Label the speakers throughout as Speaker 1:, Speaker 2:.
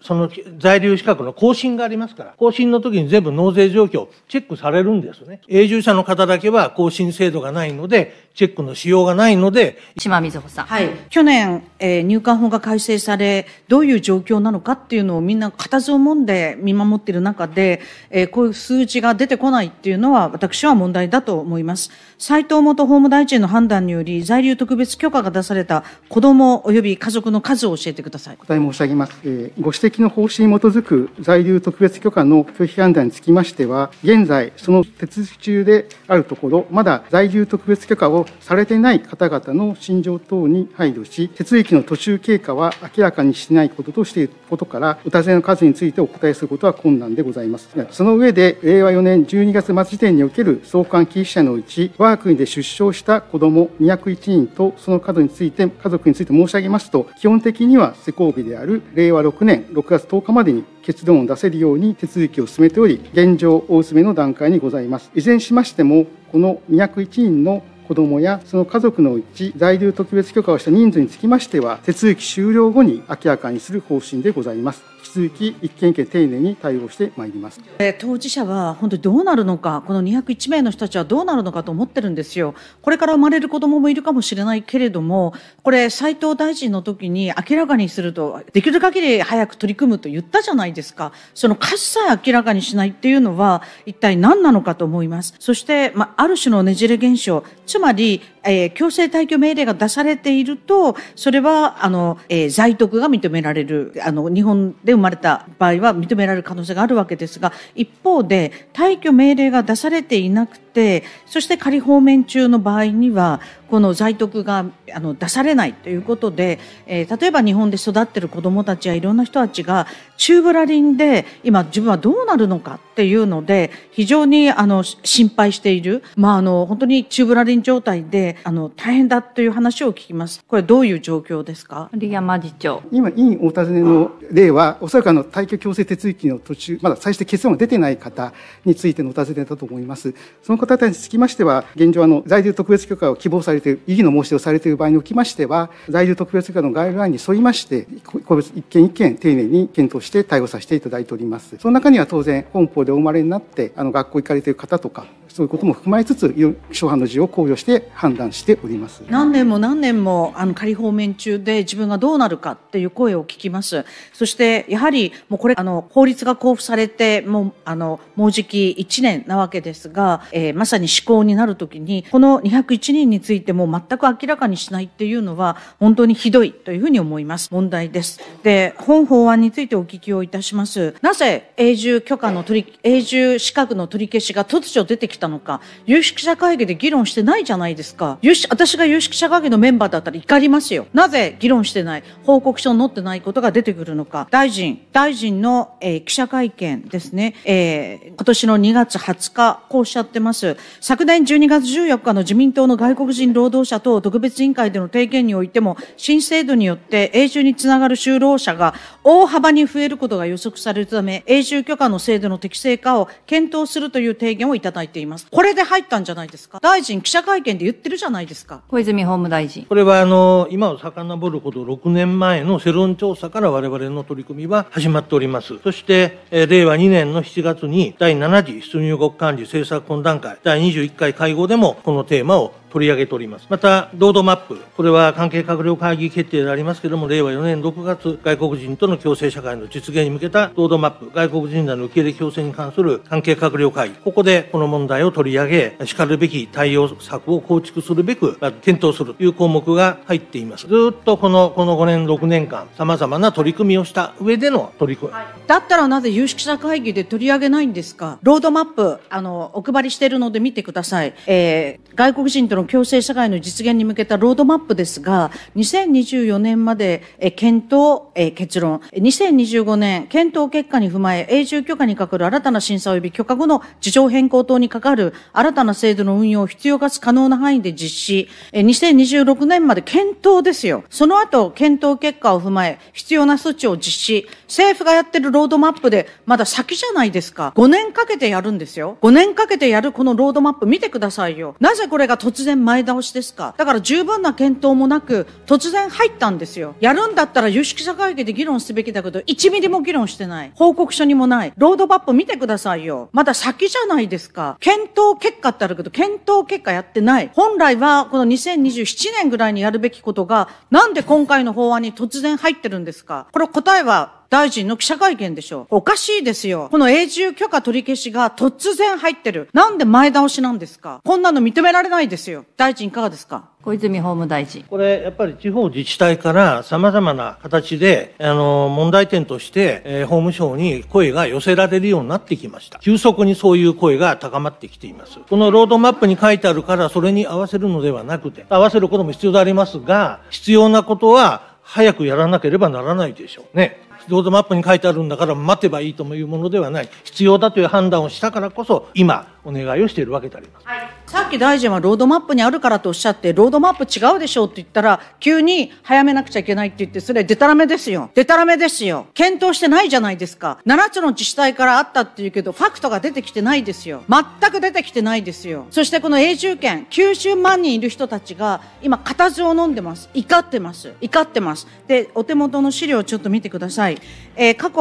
Speaker 1: その在留資格の更新がありますから、更新の時に全部納税状況チェックされるんですね。永住者の方だけは更新制度がないので、チェックのしようがないので。島みずほさん。はい。
Speaker 2: 去年、えー、入管法が改正され、どういう状況なのかっていうのをみんな固唾をもんで見守っている中で、えー、こういう数値が出てこないっていうのは私は問題だと思います。斉藤元法務大臣の判断により、在留特別許可が出された子供及び家族の数を教
Speaker 3: えてください。答え申し上げます。えー、ご指摘の方針に基づく在留特別許可の拒否判断につきましては、現在、その手続き中であるところ、まだ在留特別許可をされてない方々の心情等に配慮し、手続きの途中経過は明らかにしないこととしていることから、お尋ねの数についてお答えすることは困難でございます。その上で、令和4年12月末時点における送還被疑者のうち、我が国で出生した子ども201人と、その数について、家族について申し上げますと、基本的には施行日である令和6年6月10日までに結論を出せるように手続きを進めており、現状、大詰めの段階にございます。いずれにしましても、この201人の子どもやその家族のうち在留特別許可をした人数につきましては手続き終了後に明らかにする方針でございます。引き続き一件一件丁寧に対応してまいります、
Speaker 2: え当事者は本当にどうなるのかこの201名の人たちはどうなるのかと思ってるんですよこれから生まれる子どももいるかもしれないけれどもこれ斉藤大臣の時に明らかにするとできる限り早く取り組むと言ったじゃないですかその価値さえ明らかにしないっていうのは一体何なのかと思いますそして、まあ、ある種のねじれ現象つまりえー、強制退去命令が出されていると、それは、あの、えー、在徳が認められる、あの、日本で生まれた場合は認められる可能性があるわけですが、一方で、退去命令が出されていなくて、てそして仮放免中の場合にはこの在徳があの出されないということで、えー、例えば日本で育ってる子どもたちやいろんな人たちが中ブラリンで今自分はどうなるのかっていうので非常にあの心配している、まあ、あの本当に中ブラリン状態であの大変だという話を聞きます。これどういう状況ですかリアマ長
Speaker 3: 今委員お尋ねの例はおそらくあの退去強制手続きの途中まだ最初決算が出てない方についてのお尋ねだと思います。その方方につきましては、現状あの、在留特別許可を希望されている、異議の申し出をされている場合におきましては、在留特別許可のガイドラインに沿いまして、個別一件一件丁寧に検討して対応させていただいております。その中には当然、本邦でお生まれになって、あの、学校行かれている方とか、そういうことも含まれつつ、諸般の事情を考慮して判断しております。何
Speaker 2: 年も何年も、あの、仮放免中で自分がどうなるかっていう声を聞きます。そして、やはり、もうこれ、あの、法律が交付されて、もう、あの、もうじき1年なわけですが、えーまさに施行になるときに、この201人についても全く明らかにしないっていうのは、本当にひどいというふうに思います。問題です。で、本法案についてお聞きをいたします。なぜ永住許可の取り、永住資格の取り消しが突如出てきたのか、有識者会議で議論してないじゃないですか。有識、私が有識者会議のメンバーだったら怒りますよ。なぜ議論してない、報告書に載ってないことが出てくるのか。大臣、大臣の、えー、記者会見ですね。えー、今年の2月20日、こうおっしゃってます。。昨年12月14日の自民党の外国人労働者等特別委員会での提言においても、新制度によって永住につながる就労者が大幅に増えることが予測されるため、永住許可の制度の適正化を検討するという提言をいただいています。これで入ったんじゃないですか大臣記者会見で言ってるじゃないですか。小泉法務大臣。
Speaker 1: これはあの、今を遡るほど6年前の世論調査から我々の取り組みは始まっております。そして、え令和2年の7月に第7次出入国管理政策懇談会回、第21回会合でもこのテーマを取り上げております。また、ロードマップ、これは関係閣僚会議決定でありますけれども、令和4年6月、外国人との共生社会の実現に向けたロードマップ、外国人らの受け入れ共生に関する関係閣僚会議、ここでこの問題を取り上げ、しかるべき対応策を構築するべく、検討するという項目が入っています。ずっとこの、この5年、6年間、様々な取り組みをした上での取り組み。はい、
Speaker 2: だったらなぜ有識者会議で取り上げないんですかロードマップ、あの、お配りしているので見てください。えー、外国人との共生社会の実現に向けたロードマップですが、2024年まで検討、結論、2025年検討結果に踏まえ、永住許可にかかる新たな審査及び許可後の事情変更等にかかる新たな制度の運用を必要かつ可能な範囲で実施、2026年まで検討ですよ。その後、検討結果を踏まえ、必要な措置を実施、政府がやってるロードマップで、まだ先じゃないですか。5年かけてやるんですよ。5年かけてやるこのロードマップ見てくださいよ。なぜこれが突然然前倒しですかだから十分な検討もなく突然入ったんですよやるんだったら有識者会議で議論すべきだけど1ミリも議論してない報告書にもないロードマップ見てくださいよまだ先じゃないですか検討結果ってあるけど検討結果やってない本来はこの2027年ぐらいにやるべきことがなんで今回の法案に突然入ってるんですかこれ答えは大臣の記者会見でしょう。おかしいですよ。この永住許可取り消しが突然入ってる。なんで前倒しなんですかこんなの認められないですよ。大臣いかがですか小泉法務大臣。これ、
Speaker 1: やっぱり地方自治体から様々な形で、あの、問題点として、えー、法務省に声が寄せられるようになってきました。急速にそういう声が高まってきています。このロードマップに書いてあるから、それに合わせるのではなくて、合わせることも必要でありますが、必要なことは、早くやらなければならないでしょうね。ロードマップに書いてあるんだから待てばいいというものではない。必要だという判断をしたからこそ、今、お願いをしているわけであります、は
Speaker 2: い、さっき大臣はロードマップにあるからとおっしゃってロードマップ違うでしょうって言ったら急に早めなくちゃいけないって言ってそれでたらめですよでたらめですよ検討してないじゃないですか7つの自治体からあったっていうけどファクトが出てきてないですよ全く出てきてないですよそしてこの永住権90万人いる人たちが今固唾を飲んでます怒ってます怒ってますでお手元の資料をちょっと見てください、えー、過去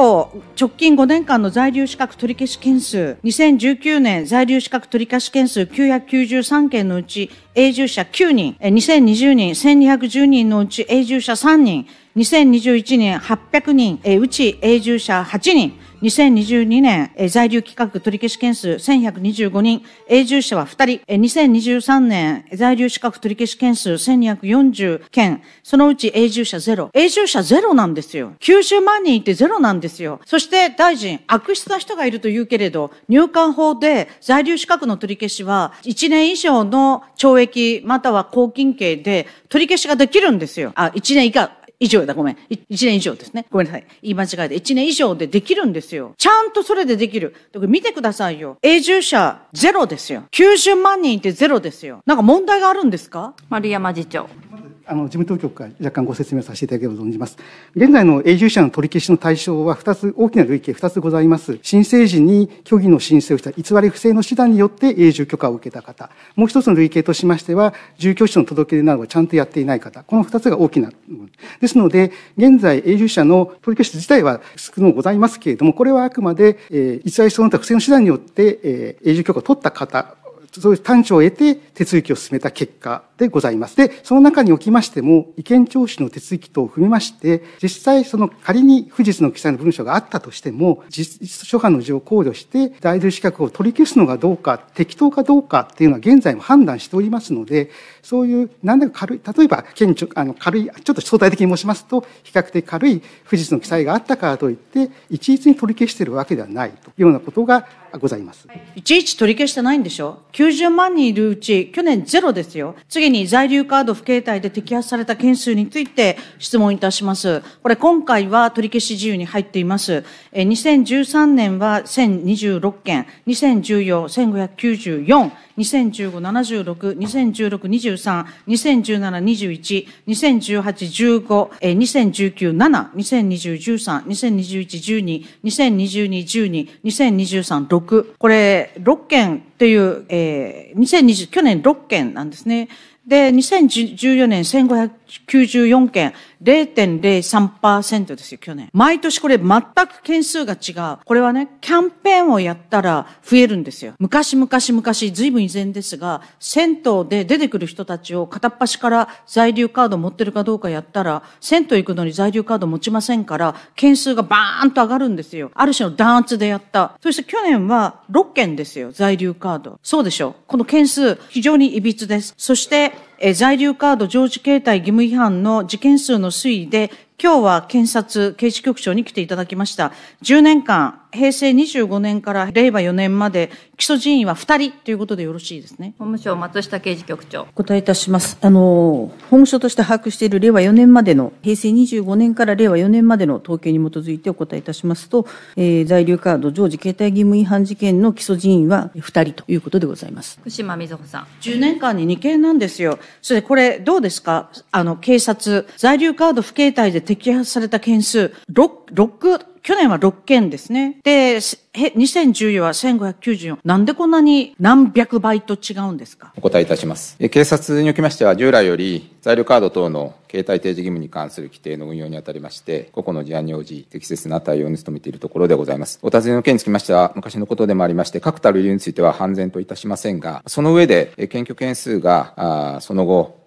Speaker 2: 直近5年間の在留資格取り消し件数2019年在留住資格取り消し件数993件のうち、永住者9人、2020年1210人のうち永住者3人、2021年800人、うち永住者8人、2022年、え在留企画取り消し件数1125人、永住者は2人、え2023年、在留資格取り消し件数1240件、そのうち永住者ゼロ。永住者ゼロなんですよ。90万人いてゼロなんですよ。そして大臣、悪質な人がいると言うけれど、入管法で在留資格の取り消しは、1年以上の懲役または拘禁刑で取り消しができるんですよ。あ、1年以下、以上だ、ごめん。1年以上ですね。ごめんなさい。言い間違えて。1年以上でできるんですよ。ちゃんとそれでできる。だから見てくださいよ。永住者ゼロですよ。90万人いてゼロですよ。なんか問題があるんですか丸山次長。
Speaker 3: あの、事務当局から若干ご説明させていただければと存じます。現在の永住者の取り消しの対象は2つ、大きな類型2つございます。申請時に虚偽の申請をした偽り不正の手段によって永住許可を受けた方。もう一つの類型としましては、住居地の届け出などをちゃんとやっていない方。この2つが大きな。ですので、現在永住者の取り消し自体は少のございますけれども、これはあくまで、えー、偽りその他不正の手段によって、えー、永住許可を取った方そういう端調を得て手続きを進めた結果でございます。で、その中におきましても、意見聴取の手続き等を踏みまして、実際その仮に富士の記載の文書があったとしても、実書版の事情を考慮して、代理資格を取り消すのがどうか、適当かどうかっていうのは現在も判断しておりますので、そういう、なんだか軽い、例えば、顕著、あの、軽い、ちょっと相対的に申しますと、比較的軽い富士の記載があったからといって、一律に取り消しているわけではないというようなことがございます。いちいち取り消してないんでしょ90万人いるうち、去年ゼロですよ。次
Speaker 2: に在留カード不携帯で摘発された件数について質問いたします。これ今回は取り消し自由に入っています。え2013年は1026件、2014、1594、2015-76、2016-23、2017-21、2018-15、2019-7、2020-13、2021-12、2022-12、2023-6、これ6件っていう、えー、2020、去年6件なんですね。で、2014年1500件。94件、0.03%ですよ、去年。毎年これ全く件数が違う。これはね、キャンペーンをやったら増えるんですよ。昔昔昔、ずいぶん以前ですが、銭湯で出てくる人たちを片っ端から在留カード持ってるかどうかやったら、銭湯行くのに在留カード持ちませんから、件数がバーンと上がるんですよ。ある種の弾圧でやった。そして去年は6件ですよ、在留カード。そうでしょう。この件数、非常に歪です。そして、え在留カード常時携帯義務違反の事件数の推移で、今日は検察刑事局長に来ていただきました。10年間、平成25年から令和4年まで、基礎人員は2人ということでよろしいですね。法務省松下刑事局長。お答えいたします。あの、法務省として把握している令和4年までの、平成25年から令和4年までの統計に基づいてお答えいたしますと、えー、在留カード常時携帯義務違反事件の基礎人員は2人ということでございます。福島みずほさん。10年間に2件なんですよ。それでこれどうですかあの、警察、在留カード不携帯で摘発された件数、6、6去年は6件ですね。で、え、2014は1594。なんでこんなに何百倍と違うんですか
Speaker 3: お答えいたします。警察におきましては、従来より材料カード等の携帯提示義務に関する規定の運用にあたりまして、個々の事案に応じ、適切な対応に努めているところでございます。お尋ねの件につきましては、昔のことでもありまして、確たる理由については判然といたしませんが、その上で、検挙件数が、その後、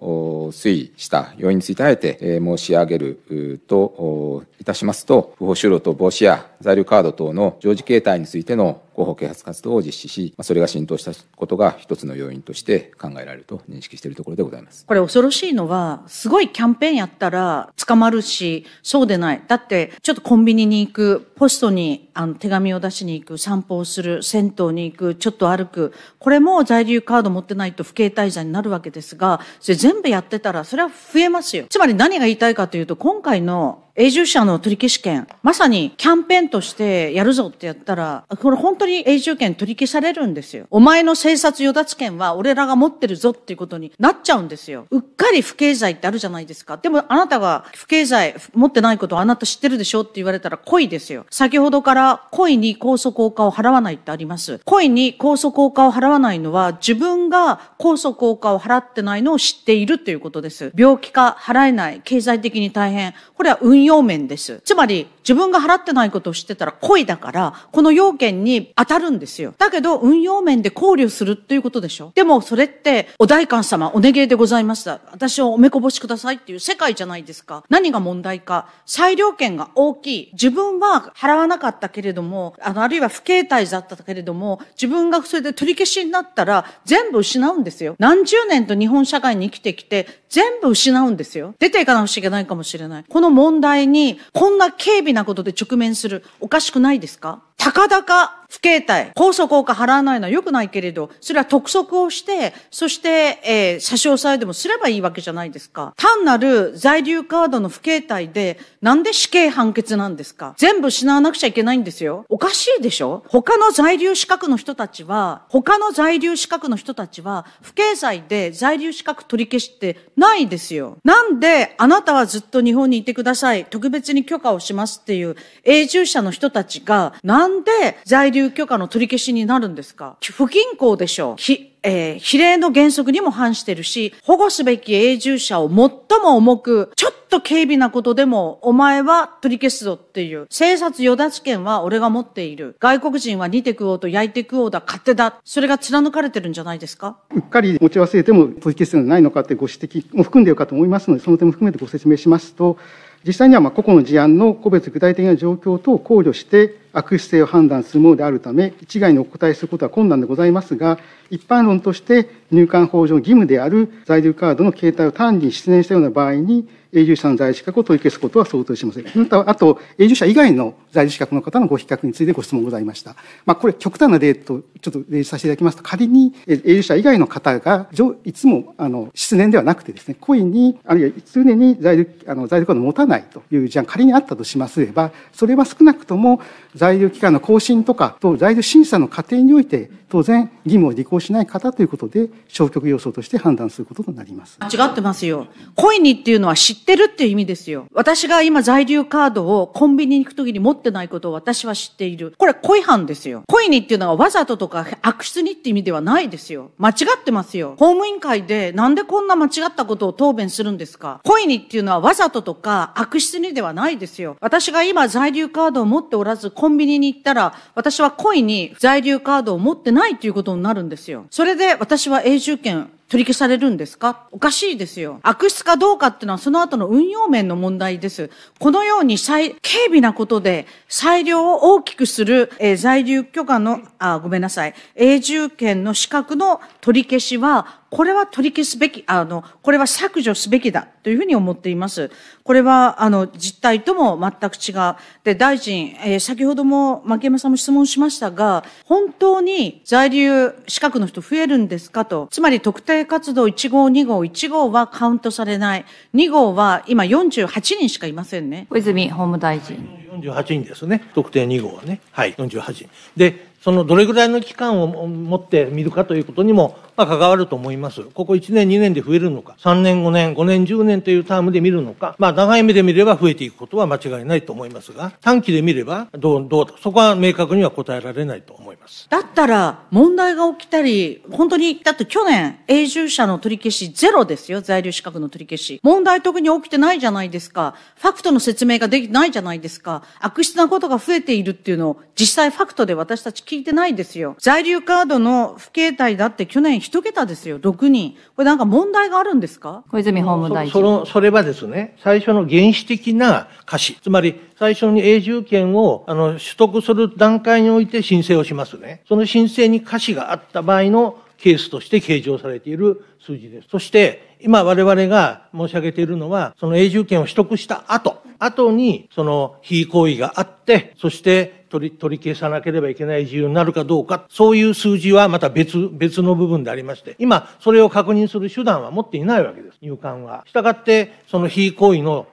Speaker 3: 推移した要因についてあえて申し上げるといたしますと、不法就労等防止や材料カード等の常時携帯についての広報啓発活動を実施し、まそれが浸透したことが一つの要因として考えられると認識しているところでございます。
Speaker 2: これ恐ろしいのは、すごいキャンペーンやったら捕まるし、そうでない。だって、ちょっとコンビニに行く、ポストにあの手紙を出しに行く、散歩をする、銭湯に行く、ちょっと歩く。これも在留カード持ってないと不敬滞在になるわけですが、それ全部やってたら、それは増えますよ。つまり何が言いたいかというと、今回の永住者の取り消し権、まさにキャンペーンとしてやるぞってやったら、これ本当にに永住権取り消されるんですよ。お前の生殺与奪権は俺らが持ってるぞっていうことになっちゃうんですよ。うっかり不敬罪ってあるじゃないですか。でもあなたが不敬罪持ってないことをあなた知ってるでしょって言われたら恋ですよ。先ほどから故意に高速効果を払わないってあります。故意に高速効果を払わないのは自分が高速効果を払ってないのを知っているということです。病気か払えない、経済的に大変。これは運用面です。つまり、自分が払ってないことを知ってたら恋だから、この要件に当たるんですよ。だけど、運用面で考慮するっていうことでしょ。でも、それって、お代官様、お願いでございました。私をおめこぼしくださいっていう世界じゃないですか。何が問題か、裁量権が大きい。自分は払わなかったけれども、あの、あるいは不携帯だったけれども、自分がそれで取り消しになったら、全部失うんですよ。何十年と日本社会に生きてきて、全部失うんですよ。出ていかなくちゃいけないかもしれない。この問題に、こんな軽微ななことで直面する。おかしくないですかたかだか不携帯、高速効果払わないのは良くないけれど、それは督促をして、そして、えー、差し押さえでもすればいいわけじゃないですか。単なる在留カードの不携帯で、なんで死刑判決なんですか全部失わなくちゃいけないんですよ。おかしいでしょ他の在留資格の人たちは、他の在留資格の人たちは、不経済で在留資格取り消しってないですよ。なんで、あなたはずっと日本にいてください。特別に許可をしますっていう、永住者の人たちが、なんで在留留許可の取り消しになるんですか不均衡でしょう。ひ、えー、比例の原則にも反してるし、保護すべき永住者を最も重く、ちょっと軽微なことでも、お前は取り消すぞっていう。生殺与奪権は俺が持っている。外国人は煮て食おうと焼いて食おうだ、勝手だ。それが貫かれてるんじゃないですか
Speaker 3: うっかり持ち忘れても取り消すのないのかってご指摘も含んでるかと思いますので、その点も含めてご説明しますと、実際にはま個々の事案の個別具体的な状況等を考慮して悪質性を判断するものであるため一概にお答えすることは困難でございますが一般論として入管法上の義務である在留カードの携帯を単に失念したような場合に永住者の在留資格を取り消すことは相当しません。また、あと、永住者以外の在留資格の方のご比較についてご質問ございました。まあ、これ、極端な例と、ちょっと例示させていただきますと、仮に永住者以外の方が、いつも、あの、失念ではなくてですね、故意に、あるいは常に在留、あの、在留カードを持たないという事案、仮にあったとしますれば、それは少なくとも、在留期間の更新とか、と在留審査の過程において、当然、義務を履行しない方ということで、消極要素として判断することとなります。
Speaker 2: 間違ってますよ。故意にっていうのは知ってるっていう意味ですよ。私が今在留カードをコンビニに行く時に持ってないことを私は知っている。これ故意犯ですよ。故意にっていうのはわざととか悪質にって意味ではないですよ。間違ってますよ。法務委員会でなんでこんな間違ったことを答弁するんですか故意にっていうのはわざととか悪質にではないですよ。私が今在留カードを持っておらずコンビニに行ったら私は故意に在留カードを持ってないということになるんですよ。それで私は永住権取り消されるんですかおかしいですよ。悪質かどうかっていうのはその後の運用面の問題です。このように軽微なことで裁量を大きくする、えー、在留許可の、あ、ごめんなさい、永住権の資格の取り消しはこれは取り消すべき、あの、これは削除すべきだというふうに思っています。これは、あの、実態とも全く違う。で、大臣、えー、先ほども、牧山さんも質問しましたが、本当に在留資格の人増えるんですかと。つまり、特定活動1号、2号、1号はカウントされない。2号は今48人しかいませんね。小泉法務大
Speaker 1: 臣。48人ですね。特定2号はね。はい、48人。で、そのどれぐらいの期間を持って見るかということにもまあ、関わると思います。ここ1年、2年で増えるのか、3年、5年、5年、10年というタームで見るのか、まあ、長い目で見れば増えていくことは間違いないと思いますが、短期で見ればどう、どうだ、そこは明確には答えられないと思いま
Speaker 2: す。だったら、問題が起きたり、本当に、だって去年、永住者の取り消しゼロですよ、在留資格の取り消し。問題特に起きてないじゃないですか。ファクトの説明ができないじゃないですか。悪質なことが増えているっていうのを、実際ファクトで私たち聞いてないですよ。在留カードの不携帯だって去年人一桁ですよ、6人。これなんか問題があるんです
Speaker 1: か小泉法務大臣。その、それはですね、最初の原始的な歌詞。つまり、最初に永住権を、あの、取得する段階において申請をしますね。その申請に歌詞があった場合のケースとして計上されている数字です。そして、今我々が申し上げているのは、その永住権を取得した後、後にその非行為があって、そして取り、取り消さなければいけない自由になるかどうか、そういう数字はまた別、別の部分でありまして、今、それを確認する手段は持っていないわけです、入管は。従って、その非行為の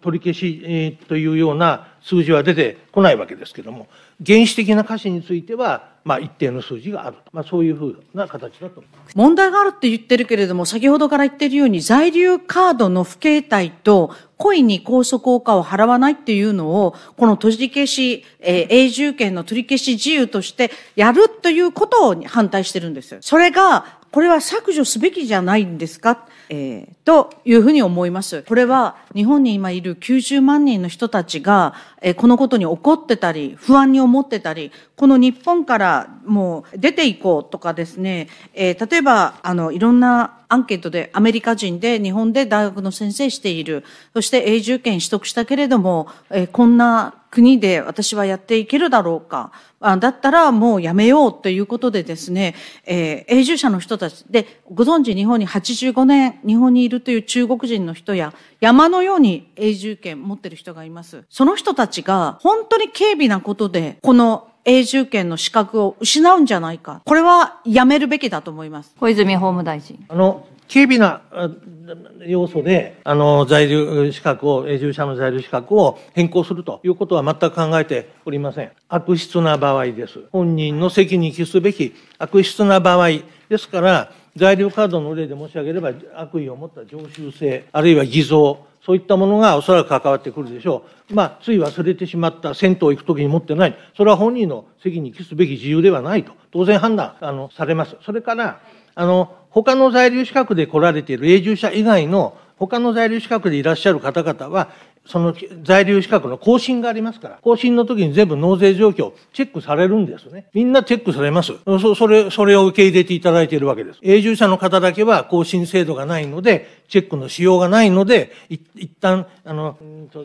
Speaker 1: 取り消しというような数字は出てこないわけですけども、原始的な歌詞については、まあ、一定の数字があると、まあ、そういうふうな形だと
Speaker 2: 問題があるって言ってるけれども、先ほどから言ってるように、在留カードの不携帯と、故意に高速効果を払わないっていうのを、この閉じ消し、えー、永住権の取り消し自由としてやるということを反対してるんですよ。それが、これは削除すべきじゃないんですか、えー、というふうに思います。これは日本に今いる90万人の人たちが、えー、このことに怒ってたり、不安に思ってたり、この日本からもう出ていこうとかですね、えー、例えば、あの、いろんなアンケートでアメリカ人で日本で大学の先生している。そして永住権取得したけれども、えー、こんな国で私はやっていけるだろうか。あだったらもうやめようということでですね、えー、永住者の人たちで、ご存知日本に85年日本にいるという中国人の人や山のように永住権持ってる人がいます。その人たちが本当に軽微なことで、この永住権の資格を失うんじゃないか。これはやめるべきだと思います。小泉法務大臣。あの、軽微な
Speaker 1: 要素で、あの、在留資格を、永住者の在留資格を変更するということは全く考えておりません。悪質な場合です。本人の責に期すべき悪質な場合ですから、在留カードの例で申し上げれば、悪意を持った常習性、あるいは偽造、そういったものがおそらく関わってくるでしょう。まあ、つい忘れてしまった、銭湯行くときに持ってない、それは本人の責任に期すべき自由ではないと、当然判断あのされます。それから、あの、他の在留資格で来られている永住者以外の他の在留資格でいらっしゃる方々は、その在留資格の更新がありますから、更新の時に全部納税状況、チェックされるんですね。みんなチェックされます。そ、それ、それを受け入れていただいているわけです。永住者の方だけは更新制度がないので、チェックのしようがないので、一旦、あの、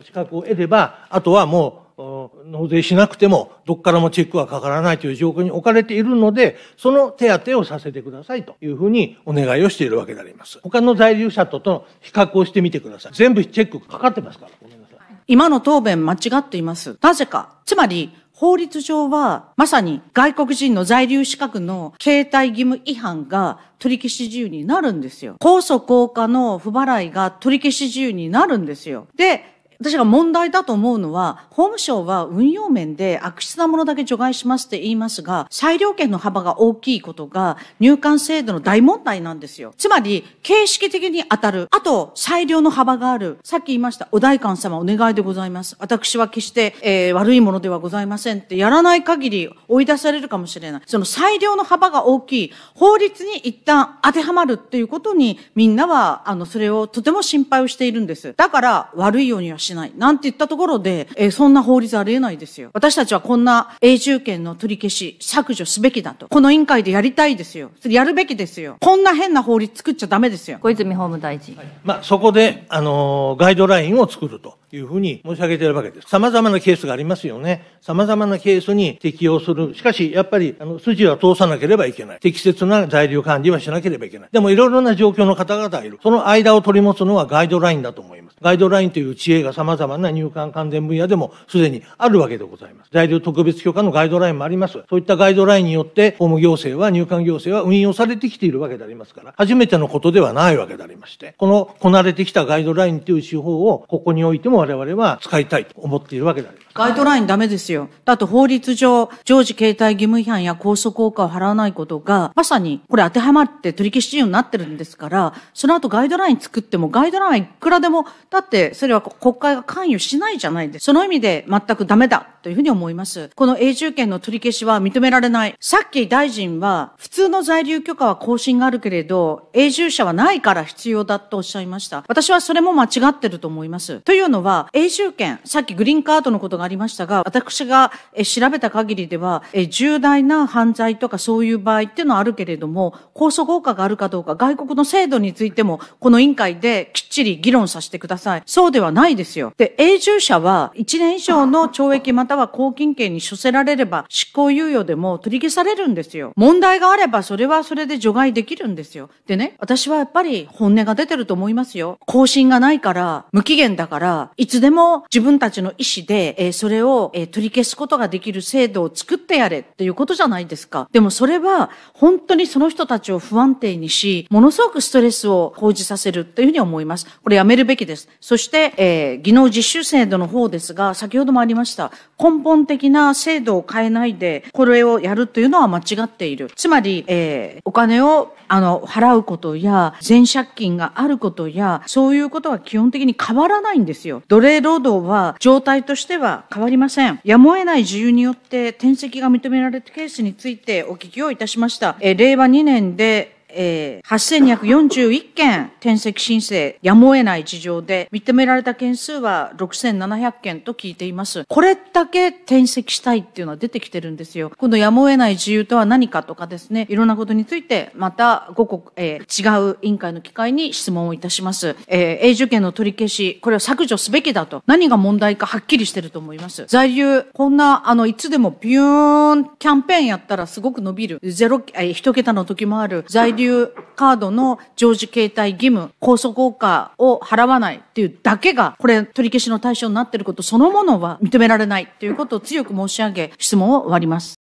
Speaker 1: 資格を得れば、あとはもう、納税しなくても、どっからもチェックはかからないという状況に置かれているので、その手当をさせてくださいというふうにお願いをしているわけであります。他の在留者ととの比較をしてみてください。全部チェックかかってますから。ごめんなさい。今の答弁
Speaker 2: 間違っています。なぜか。つまり、法律上は、まさに外国人の在留資格の携帯義務違反が取り消し自由になるんですよ。高訴効果の不払いが取り消し自由になるんですよ。で、私が問題だと思うのは、法務省は運用面で悪質なものだけ除外しますって言いますが、裁量権の幅が大きいことが入管制度の大問題なんですよ。つまり、形式的に当たる。あと、裁量の幅がある。さっき言いました、お代官様お願いでございます。私は決して、えー、悪いものではございませんって、やらない限り追い出されるかもしれない。その裁量の幅が大きい。法律に一旦当てはまるっていうことに、みんなは、あの、それをとても心配をしているんです。だから、悪いようにはししない。なんて言ったところで、えー、そんな法律ありえないですよ。私たちはこんな永住権の取り消し、削除すべきだと。この委員会でやりたいですよ。それやるべきですよ。こんな変な法律作っちゃダメですよ。小泉法務大臣。はい、
Speaker 1: まあ、そこで、あのー、ガイドラインを作るというふうに申し上げているわけです。様々なケースがありますよね。様々なケースに適用する。しかし、やっぱり、あの、筋は通さなければいけない。適切な在留管理はしなければいけない。でも、いろいろな状況の方々がいる。その間を取り持つのはガイドラインだと思います。ガイドラインという知恵が様々な入管関連分野でもすでにあるわけでございます。在留特別許可のガイドラインもあります。そういったガイドラインによって、法務行政は、入管行政は運用されてきているわけでありますから、初めてのことではないわけでありまして、このこなれてきたガイドラインという手法を、ここにおいても我々は使いたいと思っているわけであります。ガイドラインダ
Speaker 2: メですよ。だと法律上、常時携帯義務違反や高速効果を払わないことが、まさにこれ当てはまって取り消し事由になってるんですから、その後ガイドライン作っても、ガイドラインいくらでも、だってそれは国会が関与しないじゃないですか。その意味で全くダメだというふうに思います。この永住権の取り消しは認められない。さっき大臣は、普通の在留許可は更新があるけれど、永住者はないから必要だとおっしゃいました。私はそれも間違ってると思います。というのは、永住権、さっきグリーンカードのことがありましたが、私が調べた限りでは、重大な犯罪とかそういう場合っていうのはあるけれども、控訴効果があるかどうか、外国の制度についても、この委員会できっちり議論させてください。そうではないですよ。で、永住者は1年以上の懲役または拘禁刑に処せられれば、執行猶予でも取り消されるんですよ。問題があれば、それはそれで除外できるんですよ。でね、私はやっぱり本音が出てると思いますよ。更新がないから、無期限だから、いつでも自分たちの意思で、ええー、それを、えー、取り消すことができる制度を作ってやれっていうことじゃないですか。でもそれは本当にその人たちを不安定にし、ものすごくストレスを講じさせるというふうに思います。これやめるべきです。そして、えー、技能実習制度の方ですが、先ほどもありました、根本的な制度を変えないで、これをやるというのは間違っている。つまり、えー、お金を、あの、払うことや、全借金があることや、そういうことは基本的に変わらないんですよ。奴隷労働は、状態としては変わりません。やむを得ない自由によって転籍が認められたケースについてお聞きをいたしました。え令和2年でえー、8241件転籍申請、やむを得ない事情で、認められた件数は6700件と聞いています。これだけ転籍したいっていうのは出てきてるんですよ。このやむを得ない自由とは何かとかですね、いろんなことについて、また5国、えー、違う委員会の機会に質問をいたします。えー、永住権の取り消し、これを削除すべきだと、何が問題かはっきりしてると思います。在留、こんな、あの、いつでもビューン、キャンペーンやったらすごく伸びる。ゼロ、えー、1桁の時もある。在留うカードの常時携帯義務、高速効果を払わないっていうだけが、これ取り消しの対象になっていることそのものは
Speaker 3: 認められないということを強く申し上げ、
Speaker 2: 質問を終わります。